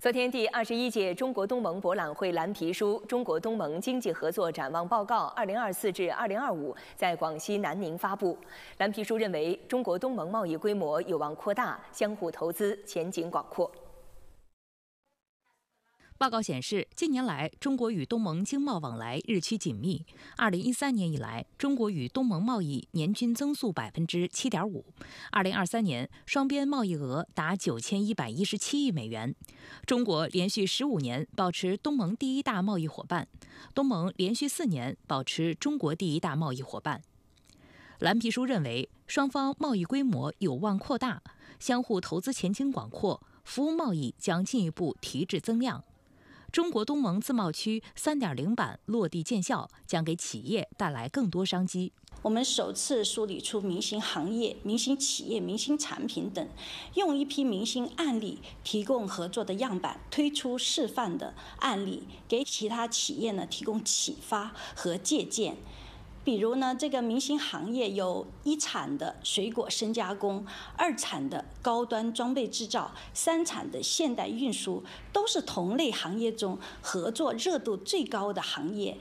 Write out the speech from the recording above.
昨天，第二十一届中国东盟博览会蓝皮书《中国东盟经济合作展望报告 （2024-2025）》在广西南宁发布。蓝皮书认为，中国东盟贸易规模有望扩大，相互投资前景广阔。报告显示，近年来中国与东盟经贸往来日趋紧密。二零一三年以来，中国与东盟贸易年均增速百分之七点五。二零二三年双边贸易额达九千一百一十七亿美元，中国连续十五年保持东盟第一大贸易伙伴，东盟连续四年保持中国第一大贸易伙伴。蓝皮书认为，双方贸易规模有望扩大，相互投资前景广阔，服务贸易将进一步提质增量。中国东盟自贸区3.0版落地见效，将给企业带来更多商机。我们首次梳理出明星行业、明星企业、明星产品等，用一批明星案例提供合作的样板，推出示范的案例，给其他企业呢提供启发和借鉴。比如呢，这个明星行业有一产的水果深加工，二产的高端装备制造，三产的现代运输，都是同类行业中合作热度最高的行业。